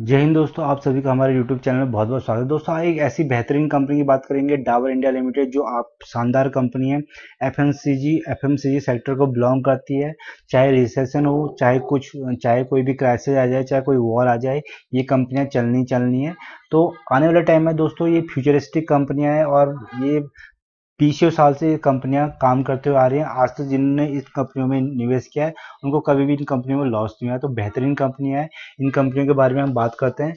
जय हिंद दोस्तों आप सभी का हमारे YouTube चैनल में बहुत बहुत स्वागत है दोस्तों एक ऐसी बेहतरीन कंपनी की बात करेंगे डाबर इंडिया लिमिटेड जो आप शानदार कंपनी है सी जी सेक्टर को बिलोंग करती है चाहे रिसेशन हो चाहे कुछ चाहे कोई भी क्राइसिस आ जाए चाहे कोई वॉर आ जाए ये कंपनियाँ चलनी चलनी है तो आने वाले टाइम में दोस्तों ये फ्यूचरिस्टिक कंपनियाँ हैं और ये पीछे साल से कंपनियां काम करते हुए आ रही हैं आज तक जिन्होंने इस कंपनियों में निवेश किया है उनको कभी भी इन कंपनियों में लॉस नहीं हुआ तो बेहतरीन कंपनियां हैं इन कंपनियों के बारे में हम बात करते हैं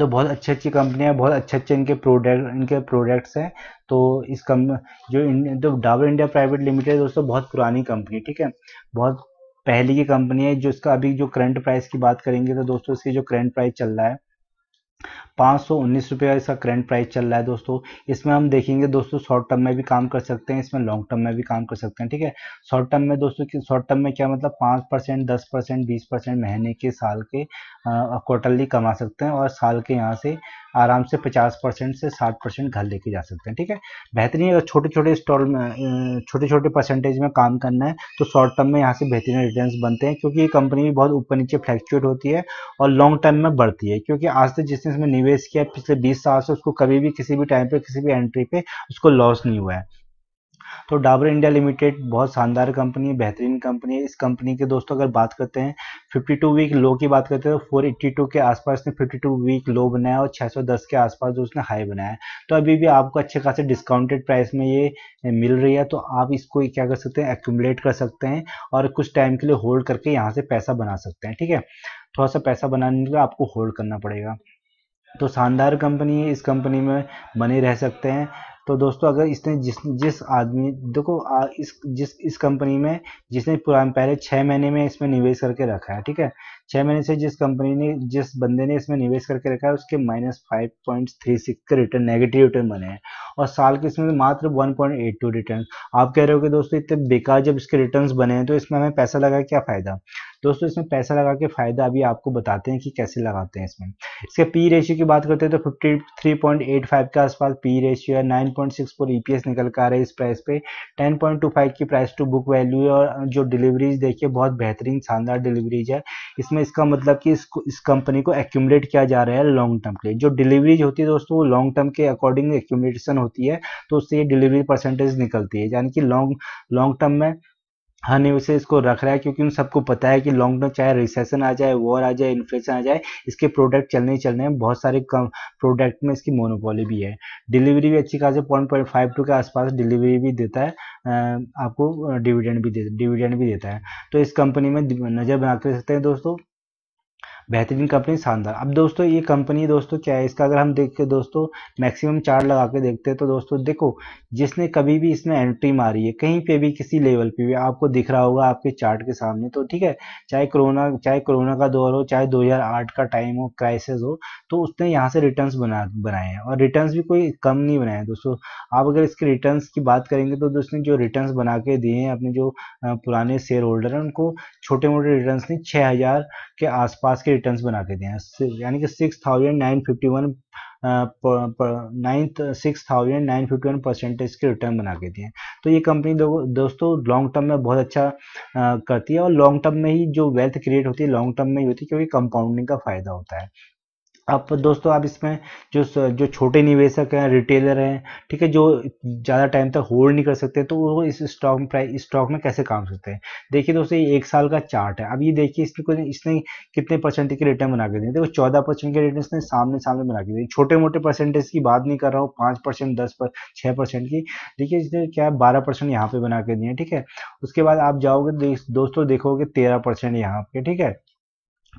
तो बहुत अच्छी अच्छी कंपनियां बहुत अच्छे अच्छे इनके प्रोडक्ट इनके प्रोडक्ट्स हैं तो इस कम जो इन डाबर इंडिया प्राइवेट लिमिटेड दोस्तों बहुत पुरानी कंपनी ठीक है बहुत पहले की कंपनी है जो इसका अभी जो करंट प्राइस की बात करेंगे तो दोस्तों इसकी जो करंट प्राइस चल रहा है पाँच सौ उन्नीस रुपये इसका करंट प्राइस चल रहा है दोस्तों इसमें हम देखेंगे दोस्तों शॉर्ट टर्म में भी काम कर सकते हैं इसमें लॉन्ग टर्म में भी काम कर सकते हैं ठीक है शॉर्ट टर्म में दोस्तों शॉर्ट टर्म में क्या मतलब पाँच परसेंट दस परसेंट बीस परसेंट महीने के साल के क्वार्टरली कमा सकते हैं और साल के यहाँ से आराम से 50 परसेंट से 60 परसेंट घर लेके जा सकते हैं ठीक है बेहतरीन अगर छोटे छोटे स्टॉल में छोटे छोटे परसेंटेज में काम करना है तो शॉर्ट टर्म में यहाँ से बेहतरीन रिटर्न बनते हैं क्योंकि ये कंपनी भी बहुत ऊपर नीचे फ्लैक्चुएट होती है और लॉन्ग टर्म में बढ़ती है क्योंकि आज तक जिसने इसमें निवेश किया पिछले बीस साल से उसको कभी भी किसी भी टाइम पर किसी भी एंट्री पे उसको लॉस नहीं हुआ है तो डाबर इंडिया लिमिटेड बहुत शानदार कंपनी है बेहतरीन कंपनी है इस कंपनी के दोस्तों अगर बात करते हैं 52 वीक लो की बात करते हैं तो 482 के आसपास ने 52 वीक लो बनाया और 610 के आसपास जो उसने हाई बनाया तो अभी भी आपको अच्छे खासे डिस्काउंटेड प्राइस में ये मिल रही है तो आप इसको क्या कर सकते हैं एक्यूमुलेट कर सकते हैं और कुछ टाइम के लिए होल्ड करके यहाँ से पैसा बना सकते हैं ठीक है थोड़ा सा पैसा बनाने के लिए आपको होल्ड करना पड़ेगा तो शानदार कंपनी है इस कंपनी में बने रह सकते हैं तो दोस्तों अगर इसने जिस जिस आदमी देखो इस जिस इस कंपनी में जिसने पुराने पहले छः महीने में इसमें निवेश करके रखा है ठीक है छः महीने से जिस कंपनी ने जिस बंदे ने इसमें निवेश करके रखा है उसके minus five point three six के रिटर्न नेगेटिव रिटर्न बने हैं और साल के इसमें मात्र one point eight two return आप कह रहे हो कि दोस्तों इतने बेकार जब इसके रिटर्न बने हैं तो इसमें हमें पैसा लगा क्या फ़ायदा दोस्तों इसमें पैसा लगा के फ़ायदा अभी आपको बताते हैं कि कैसे लगाते हैं इसमें इसके पी रेशियो की बात करते हैं तो 53.85 के आसपास पी रेशियो है 9.64 पॉइंट एस निकल कर आ रहा है इस प्राइस पे 10.25 की प्राइस टू बुक वैल्यू है और जो डिलीवरीज देखिए बहुत बेहतरीन शानदार डिलीवरीज है इसमें इसका मतलब कि इसको इस कंपनी को एक्यूमलेट किया जा रहा है लॉन्ग टर्म के लिए जो डिलीवरीज होती है दोस्तों वो लॉन्ग टर्म के अकॉर्डिंग एक्यूमलेटेशन होती है तो उससे ये डिलीवरी परसेंटेज निकलती है यानी कि लॉन्ग लॉन्ग टर्म में हनी हाँ, उसे इसको रख रहा है क्योंकि उन सबको पता है कि लॉन्ग टर्म चाहे रिसेशन आ जाए वॉर आ जाए इन्फ्लेशन आ जाए इसके प्रोडक्ट चलने ही चलने हैं बहुत सारे कम प्रोडक्ट में इसकी मोनोपोली भी है डिलीवरी भी अच्छी खासी पॉइंट पॉइंट फाइव टू के आसपास डिलीवरी भी देता है आपको डिविडेंड भी दे डिविडेंड भी देता है तो इस कंपनी में नज़र बना सकते हैं दोस्तों बेहतरीन कंपनी शानदार अब दोस्तों ये कंपनी दोस्तों क्या है इसका अगर हम देख के दोस्तों मैक्सिमम चार्ट लगा के देखते हैं तो दोस्तों देखो जिसने कभी भी इसमें एंट्री मारी है कहीं पे भी किसी लेवल पे भी आपको दिख रहा होगा आपके चार्ट के सामने तो ठीक है चाहे कोरोना चाहे कोरोना का दौर हो चाहे दो का टाइम हो क्राइसिस हो तो उसने यहाँ से रिटर्न बना बनाए हैं और रिटर्न भी कोई कम नहीं बनाए दोस्तों आप अगर इसके रिटर्न की बात करेंगे तो दोस्तों जो रिटर्न बना के दिए हैं अपने जो पुराने शेयर होल्डर हैं उनको छोटे मोटे रिटर्न ने छः के आसपास के रिटर्न बना के दिए हैं यानी कि six thousand nine fifty one ninth six thousand nine fifty one percentage के रिटर्न बना के दिए तो ये कंपनी दो, दोस्तों लॉन्ग टर्म में बहुत अच्छा आ, करती है और लॉन्ग टर्म में ही जो वेल्थ क्रिएट होती है लॉन्ग टर्म में ही होती है क्योंकि कंपाउंडिंग का फायदा होता है आप दोस्तों आप इसमें जो जो छोटे निवेशक हैं रिटेलर हैं ठीक है जो ज़्यादा टाइम तक होल्ड नहीं कर सकते तो वो इस स्टॉक प्राइस स्टॉक में कैसे काम सकते हैं देखिए दोस्तों ये एक साल का चार्ट है अब ये देखिए इसमें कोई इसने कितने परसेंट के रिटर्न बना के दिए देखो चौदह परसेंट के रिटर्न इसने सामने सामने बना के दिए छोटे मोटे परसेंटेज की बात नहीं कर रहा हूँ पाँच परसेंट दस पर छः परसेंट की देखिए इसने क्या है बारह परसेंट यहाँ पर बना के दिए ठीक है उसके बाद आप जाओगे दोस्तों देखोगे तेरह परसेंट यहाँ पे ठीक है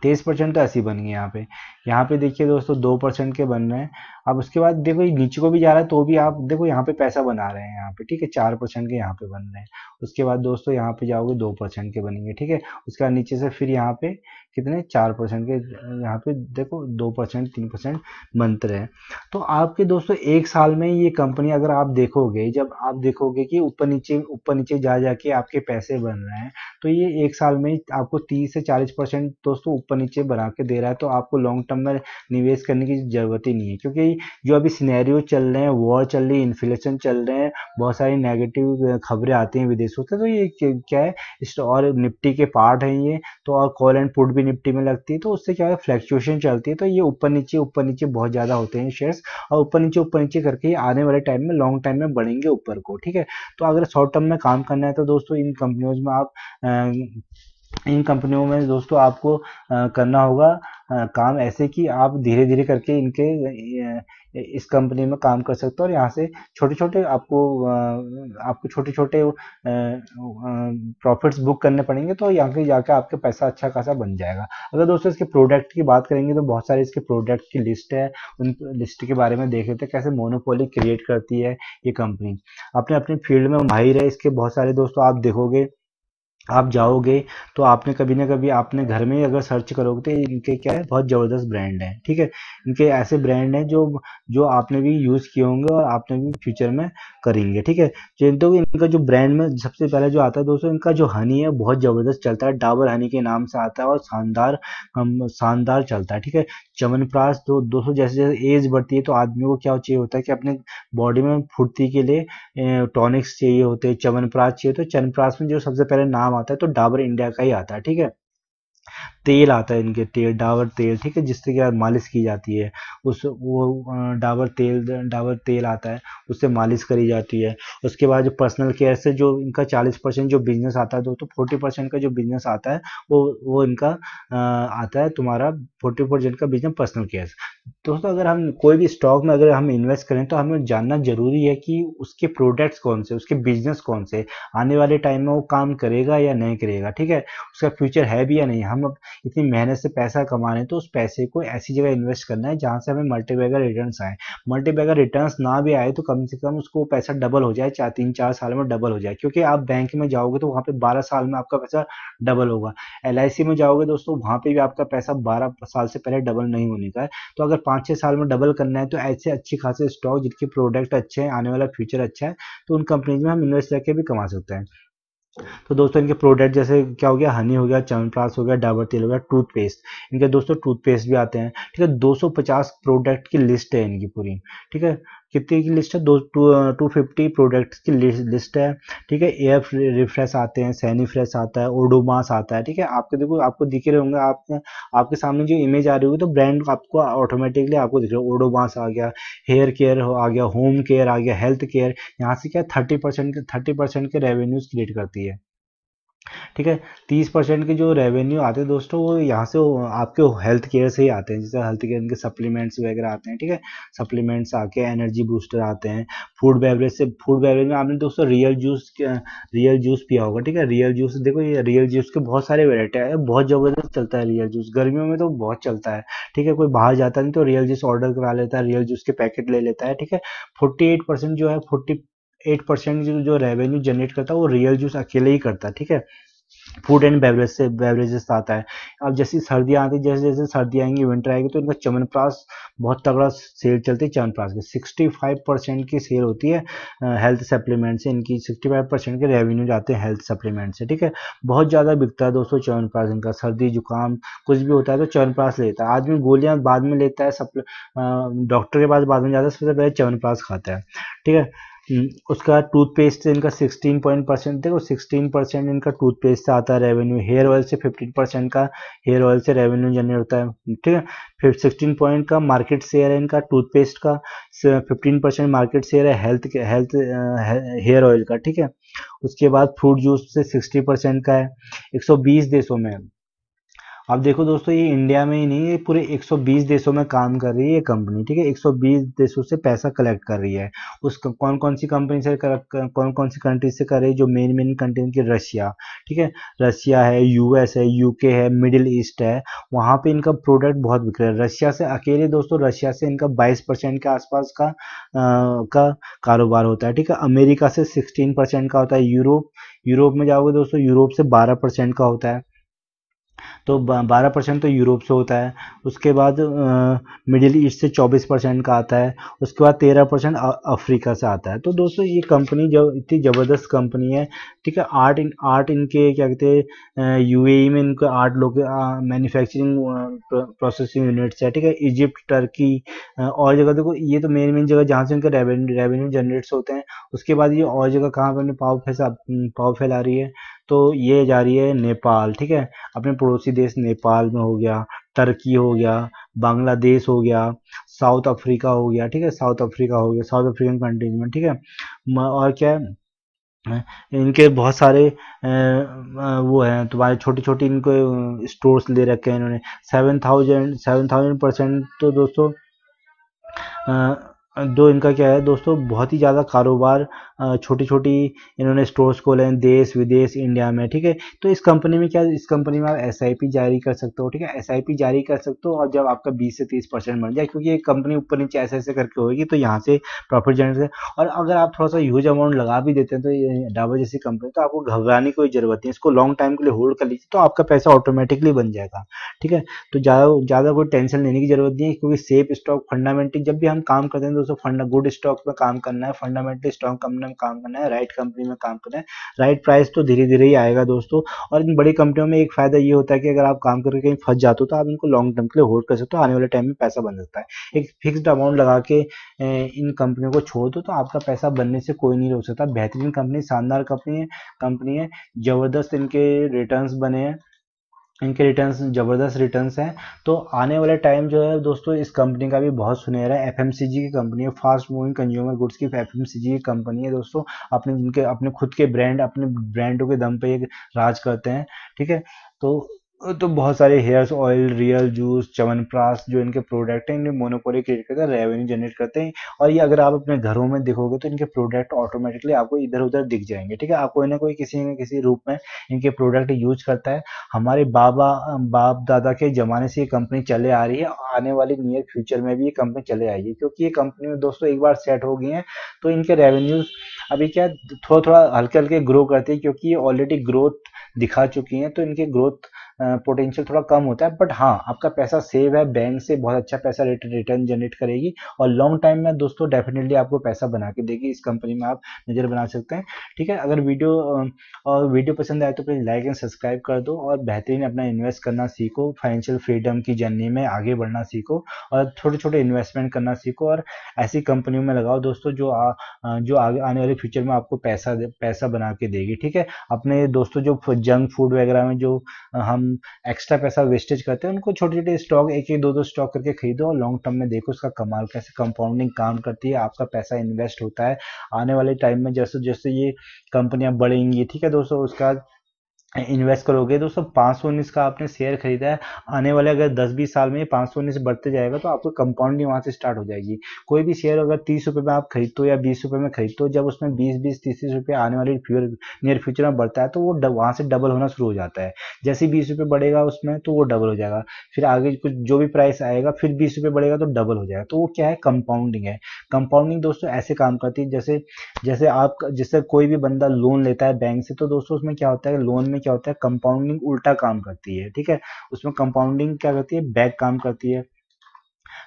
तेईस परसेंट तो ऐसी बन गई यहाँ पे यहाँ पे देखिए दोस्तों दो परसेंट के बन रहे हैं अब उसके बाद देखो ये नीचे को भी जा रहा है तो भी आप देखो यहाँ पे पैसा बना रहे हैं यहाँ पे ठीक है चार परसेंट के यहाँ पे बन रहे हैं उसके बाद दोस्तों यहाँ पे जाओगे दो परसेंट के बनेंगे ठीक है उसके बाद नीचे से फिर यहाँ पे कितने चार परसेंट के यहाँ पे देखो दो परसेंट तीन परसेंट बनते रहे तो आपके दोस्तों एक साल में ये कंपनी अगर आप देखोगे जब आप देखोगे कि ऊपर नीचे ऊपर नीचे जा जाके आपके पैसे बन रहे हैं तो ये एक साल में आपको तीस से चालीस परसेंट दोस्तों ऊपर नीचे बना के दे रहा है तो आपको लॉन्ग टर्म में निवेश करने की ज़रूरत ही नहीं है क्योंकि जो अभी सिनेरियो चल रहे हैं वॉर चल रही है इन्फ्लेशन चल रहे हैं बहुत सारी नेगेटिव खबरें आती हैं विदेशों से तो ये क्या है और निफ्टी के पार्ट हैं ये तो और कॉल एंड पुट भी निफ्टी में लगती है तो उससे क्या है फ्लैक्चुएशन चलती है तो ये ऊपर नीचे ऊपर नीचे बहुत ज़्यादा होते हैं शेयर्स और ऊपर नीचे ऊपर नीचे करके आने वाले टाइम में लॉन्ग टाइम में बढ़ेंगे ऊपर को ठीक है तो अगर शॉर्ट टर्म में काम करना है तो दोस्तों इन कंपनियों में आप इन कंपनियों में दोस्तों आपको करना होगा काम ऐसे कि आप धीरे धीरे करके इनके इस कंपनी में काम कर सकते हो और यहाँ से छोटे छोटे आपको आपको छोटे छोटे प्रॉफिट्स बुक करने पड़ेंगे तो यहाँ के जाके आपके पैसा अच्छा खासा बन जाएगा अगर दोस्तों इसके प्रोडक्ट की बात करेंगे तो बहुत सारे इसके प्रोडक्ट की लिस्ट है उन लिस्ट के बारे में देख लेते हैं कैसे मोनोपोली क्रिएट करती है ये कंपनी अपने अपने फील्ड में माहिर है इसके बहुत सारे दोस्तों आप देखोगे आप जाओगे तो आपने कभी ना कभी आपने घर में अगर सर्च करोगे तो इनके क्या है बहुत ज़बरदस्त ब्रांड है ठीक है इनके ऐसे ब्रांड हैं जो जो आपने भी यूज़ किए होंगे और आपने भी फ्यूचर में करेंगे ठीक है तो इनका जो ब्रांड में सबसे पहले जो आता है दोस्तों इनका जो हनी है बहुत ज़बरदस्त चलता है डाबर हनी के नाम से आता है और शानदार शानदार चलता है ठीक है चवनप्राश तो दोस्तों जैसे जैसे एज बढ़ती है तो आदमी को क्या चाहिए होता है कि अपने बॉडी में फुर्ती के लिए टॉनिक्स चाहिए होते हैं चवनप्राश चाहिए तो चवनप्राश में जो सबसे पहले नाम नाम आता है तो डाबर इंडिया का ही आता है ठीक है तेल आता है इनके तेल डाबर तेल ठीक है जिससे क्या मालिश की जाती है उस वो डाबर तेल डाबर तेल आता है उससे मालिश करी जाती है उसके बाद जो पर्सनल केयर से जो इनका चालीस परसेंट जो बिजनेस आता है दोस्तों फोर्टी परसेंट का जो बिजनेस आता है वो वो इनका आ, आता है तुम्हारा फोर्टी परसेंट का बिजनेस पर्सनल केयर दोस्तों अगर हम कोई भी स्टॉक में अगर हम इन्वेस्ट करें तो हमें जानना जरूरी है कि उसके प्रोडक्ट्स कौन से उसके बिजनेस कौन से आने वाले टाइम में वो काम करेगा या नहीं करेगा ठीक है उसका फ्यूचर है भी या नहीं हम अब इतनी मेहनत से पैसा कमा रहे हैं तो उस पैसे को ऐसी जगह इन्वेस्ट करना है जहाँ से हमें मल्टीबैगर रिटर्न आए मल्टीबैगर रिटर्न ना भी आए तो कम से कम उसको पैसा डबल हो जाए चार तीन चार साल में डबल हो जाए क्योंकि आप बैंक में जाओगे तो वहाँ पर बारह साल में आपका पैसा डबल होगा एल में जाओगे दोस्तों वहाँ पर भी आपका पैसा बारह साल से पहले डबल नहीं होने का है तो अगर पाँच छः साल में डबल करना है तो ऐसे अच्छे खासे स्टॉक जिनके प्रोडक्ट अच्छे हैं आने वाला फ्यूचर अच्छा है तो उन कंपनीज में हम इन्वेस्ट करके भी कमा सकते हैं तो दोस्तों इनके प्रोडक्ट जैसे क्या हो गया हनी हो गया प्लास हो गया डाबर तेल हो गया टूथपेस्ट इनके दोस्तों टूथपेस्ट भी आते हैं ठीक है 250 प्रोडक्ट की लिस्ट है इनकी पूरी ठीक है कितने की लिस्ट है दो टू फिफ्टी प्रोडक्ट्स की लिस्ट है ठीक है एयर रिफ्रेश आते हैं सैनी फ्रेश आता है ओडोमास आता है ठीक है आपके देखो आपको दिख रहे होंगे आप आपके सामने जो इमेज आ रही होगी तो ब्रांड आपको ऑटोमेटिकली आपको दिख रहा है ओडोमास आ गया हेयर केयर आ गया होम केयर आ गया हेल्थ केयर यहाँ से क्या थर्टी परसेंट थर्टी परसेंट के रेवेन्यूज क्रिएट करती है ठीक है तीस परसेंट के जो रेवेन्यू आते हैं दोस्तों वो यहाँ से आपके हेल्थ केयर से ही आते हैं जैसे हेल्थ केयर के सप्लीमेंट्स वगैरह आते हैं ठीक है सप्लीमेंट्स आके एनर्जी बूस्टर आते हैं फूड बेवरेज से फूड बेवरेज में आपने दोस्तों रियल जूस रियल जूस पिया होगा ठीक है रियल जूस देखो ये रियल जूस के बहुत सारे वेराइटी है बहुत ज़बरदस्त चलता है रियल जूस गर्मियों में तो बहुत चलता है ठीक है कोई बाहर जाता नहीं तो रियल जूस ऑर्डर करा लेता है रियल जूस के पैकेट ले लेता है ठीक है फोर्टी एट परसेंट जो है फोर्टी एट परसेंट जो, जो रेवेन्यू जनरेट करता है वो रियल जूस अकेले ही करता है ठीक है फूड एंड बेवरेज से बेवरेजेस आता है अब जैसे सर्दियाँ आती जैसे जैसे सर्दी आएंगी विंटर आएगी तो इनका चमनप्रास बहुत तगड़ा सेल चलती है चमनप्रास की सिक्सटी फाइव परसेंट की सेल होती है हेल्थ सप्लीमेंट से इनकी सिक्सटी फाइव परसेंट के रेवेन्यू जाते हैं हेल्थ सप्लीमेंट से ठीक है बहुत ज़्यादा बिकता है दोस्तों चमनप्रास इनका सर्दी जुकाम कुछ भी होता है तो प्रास लेता है आदमी गोलियाँ बाद में लेता है सप्ले डॉक्टर के पास बाद में जाता है सबसे पहले चवनप्रास खाता है ठीक है हम्म, उसका टूथपेस्ट इनका 16 पॉइंट परसेंट देखो 16 परसेंट इनका टूथपेस्ट से आता है रेवेन्यू हेयर ऑयल से 15 परसेंट का हेयर ऑयल से रेवेन्यू जनरेट होता है ठीक है फिर सिक्सटीन पॉइंट का मार्केट शेयर है इनका टूथपेस्ट का 15 परसेंट मार्केट शेयर है हेल्थ हेल्थ हेयर ऑयल का ठीक है उसके बाद फ्रूट जूस से सिक्सटी परसेंट का है एक देशों में अब देखो दोस्तों ये इंडिया में ही नहीं ये पूरे 120 देशों में काम कर रही है ये कंपनी ठीक है 120 देशों से पैसा कलेक्ट कर रही है उस कौन कौन सी कंपनी से कर, कौन कौन सी कंट्री से कर रही है जो मेन मेन कंट्री की रशिया ठीक है रशिया है यूएस है यूके है मिडिल ईस्ट है वहाँ पर इनका प्रोडक्ट बहुत बिक रहा है रशिया से अकेले दोस्तों रशिया से इनका बाईस के आसपास का आ, का कारोबार होता है ठीक है अमेरिका से सिक्सटीन का होता है यूरोप यूरोप में जाओगे दोस्तों यूरोप से बारह परसेंट का होता है तो बारह परसेंट तो यूरोप से होता है उसके बाद मिडिल ईस्ट से चौबीस परसेंट का आता है उसके बाद तेरह परसेंट अफ्रीका से आता है तो दोस्तों ये कंपनी जब इतनी ज़बरदस्त कंपनी है ठीक है आठ इन आठ इनके क्या कहते हैं यूएई में इनके आठ लोग मैन्युफैक्चरिंग प्रोसेसिंग यूनिट्स है ठीक है इजिप्ट टर्की और जगह देखो ये तो मेन मेन जगह जहाँ से इनका रेवेन्यू रेवेन्यू जनरेट्स होते हैं उसके बाद ये और जगह कहाँ पर पाव फैसा पाव फैला रही है तो ये जा रही है नेपाल ठीक है अपने पड़ोसी देश नेपाल में हो गया टर्की हो गया बांग्लादेश हो गया साउथ अफ्रीका हो गया ठीक है साउथ अफ्रीका हो गया साउथ अफ्रीकन कंट्रीज में ठीक है और क्या है इनके बहुत सारे वो हैं तुम्हारे छोटी छोटी इनको स्टोर्स ले रखे हैं इन्होंने seven thousand seven thousand percent तो दोस्तों दो इनका क्या है दोस्तों बहुत ही ज़्यादा कारोबार छोटी छोटी इन्होंने स्टोर्स खोले हैं देश विदेश इंडिया में ठीक है तो इस कंपनी में क्या इस कंपनी में आप एस जारी कर सकते हो ठीक है एस जारी कर सकते हो और जब आपका 20 से 30 परसेंट बन जाए क्योंकि ये कंपनी ऊपर नीचे ऐसे ऐसे करके होगी तो यहाँ से प्रॉफिट जनरेट है और अगर आप थोड़ा सा ह्यूज अमाउंट लगा भी देते हैं तो डाबर जैसी कंपनी तो आपको घबराने की कोई ज़रूरत नहीं इसको लॉन्ग टाइम के लिए होल्ड कर लीजिए तो आपका पैसा ऑटोमेटिकली बन जाएगा ठीक है तो ज़्यादा ज़्यादा कोई टेंशन लेने की जरूरत नहीं है क्योंकि सेफ स्टॉक फंडामेंटली जब भी हम काम करते हैं तो दोस्तों फंड गुड स्टॉक में काम करना है फंडामेंटली स्ट्रॉन्ग कंपनी में काम करना है राइट कंपनी में काम करना है राइट प्राइस तो धीरे धीरे ही आएगा दोस्तों और इन बड़ी कंपनियों में एक फायदा ये होता है कि अगर आप काम करके कहीं फंस जाते हो तो आप इनको लॉन्ग टर्म के लिए होल्ड कर सकते हो आने वाले टाइम में पैसा बन सकता है एक फिक्सड अमाउंट लगा के इन कंपनियों को छोड़ दो तो आपका पैसा बनने से कोई नहीं रोक सकता बेहतरीन कंपनी शानदार कंपनी है कंपनी है जबरदस्त इनके रिटर्न बने हैं इनके रिटर्न्स ज़बरदस्त रिटर्न्स हैं तो आने वाले टाइम जो है दोस्तों इस कंपनी का भी बहुत सुनहरा है एफएमसीजी की कंपनी है फास्ट मूविंग कंज्यूमर गुड्स की एफएमसीजी की कंपनी है दोस्तों अपने उनके अपने खुद के ब्रांड अपने ब्रांडों के दम पे राज करते हैं ठीक है तो तो बहुत सारे hairs oil real juice chyawanprash जो इनके प्रोडक्ट हैं इनके मोनोपोली क्रिएट करके रेवेन्यू जनरेट करते हैं और ये अगर आप अपने घरों में देखोगे तो इनके प्रोडक्ट ऑटोमेटिकली आपको इधर उधर दिख जाएंगे ठीक है आप कोई ना कोई किसी न किसी रूप में इनके प्रोडक्ट यूज करता है हमारे बाबा बाप दादा के जमाने से ये कंपनी चले आ रही है आने वाली नियर फ्यूचर में भी ये कंपनी चले आएगी क्योंकि ये कंपनी में दोस्तों एक बार सेट हो गई है तो इनके रेवेन्यूज अभी क्या थोड़ा थोड़ा हल्के हल्के ग्रो करती है क्योंकि ये ऑलरेडी ग्रोथ दिखा चुकी हैं तो इनके ग्रोथ पोटेंशियल थोड़ा कम होता है बट हाँ आपका पैसा सेव है बैंक से बहुत अच्छा पैसा रिटर्न जनरेट करेगी और लॉन्ग टाइम में दोस्तों डेफिनेटली आपको पैसा बना के देगी इस कंपनी में आप नज़र बना सकते हैं ठीक है अगर वीडियो और वीडियो पसंद आए तो प्लीज़ लाइक एंड सब्सक्राइब कर दो और बेहतरीन अपना इन्वेस्ट करना सीखो फाइनेंशियल फ्रीडम की जर्नी में आगे बढ़ना सीखो और छोटे छोटे इन्वेस्टमेंट करना सीखो और ऐसी कंपनियों में लगाओ दोस्तों जो आ, जो आगे आने वाले फ्यूचर में आपको पैसा पैसा बना के देगी ठीक है अपने दोस्तों जो जंक फूड वगैरह में जो हम एक्स्ट्रा पैसा वेस्टेज करते हैं उनको छोटे छोटे स्टॉक एक एक दो दो स्टॉक करके खरीदो और लॉन्ग टर्म में देखो उसका कमाल कैसे कंपाउंडिंग काम करती है आपका पैसा इन्वेस्ट होता है आने वाले टाइम में जैसे जैसे ये कंपनियां बढ़ेंगी ठीक है दोस्तों उसका इन्वेस्ट करोगे दोस्तों पाँच सौ उन्नीस का आपने शेयर खरीदा है आने वाले अगर दस बीस साल में पाँच सौ उन्नीस बढ़ते जाएगा तो आपको कंपाउंडिंग वहाँ से स्टार्ट हो जाएगी कोई भी शेयर अगर तीस रुपये में आप खरीदते हो या बीस रुपये में खरीदते हो जब उसमें बीस बीस तीस तीस रुपये आने वाले फ्यूचर नियर फ्यूचर में बढ़ता है तो वो वहाँ से डबल होना शुरू हो जाता है जैसे बीस रुपये बढ़ेगा उसमें तो वो डबल हो जाएगा फिर आगे कुछ जो भी प्राइस आएगा फिर बीस रुपये बढ़ेगा तो डबल हो जाएगा तो वो क्या है कंपाउंडिंग है कंपाउंडिंग दोस्तों ऐसे काम करती है जैसे जैसे आप जैसे कोई भी बंदा लोन लेता है बैंक से तो दोस्तों उसमें क्या होता है लोन में क्या होता है कंपाउंडिंग उल्टा काम करती है ठीक है उसमें कंपाउंडिंग क्या करती है बैक काम करती है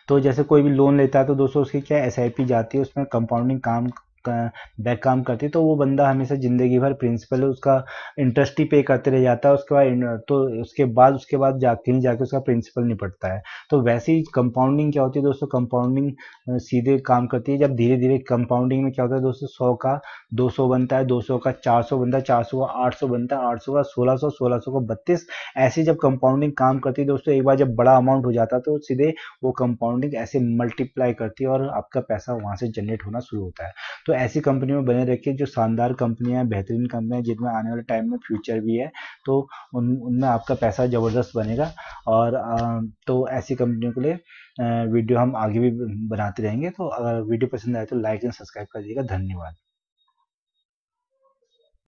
तो जैसे कोई भी लोन लेता है तो दोस्तों उसकी क्या एस जाती है उसमें कंपाउंडिंग काम बैक काम करती तो वो बंदा हमेशा ज़िंदगी भर प्रिंसिपल उसका इंटरेस्ट ही पे करते रह जाता है उसके बाद तो उसके बाद उसके बाद जाके ही जाके उसका प्रिंसिपल निपटता है तो वैसे ही कंपाउंडिंग क्या होती है दोस्तों कंपाउंडिंग सीधे काम करती है जब धीरे धीरे कंपाउंडिंग में क्या होता है दोस्तों सौ का दो सौ बनता है दो सौ का चार सौ बनता है चार सौ का आठ सौ बनता है आठ सौ का सोलह सौ सोलह सौ का बत्तीस ऐसे जब कंपाउंडिंग काम करती है दोस्तों एक बार जब बड़ा अमाउंट हो जाता है तो सीधे वो कंपाउंडिंग ऐसे मल्टीप्लाई करती है और आपका पैसा वहाँ से जनरेट होना शुरू होता है तो तो ऐसी कंपनी में बने रखिए जो शानदार कंपनियाँ हैं बेहतरीन कंपनियाँ जिनमें आने वाले टाइम में फ्यूचर भी है तो उन उनमें आपका पैसा ज़बरदस्त बनेगा और तो ऐसी कंपनियों के लिए वीडियो हम आगे भी बनाते रहेंगे तो अगर वीडियो पसंद आए तो लाइक एंड सब्सक्राइब कर दीजिएगा धन्यवाद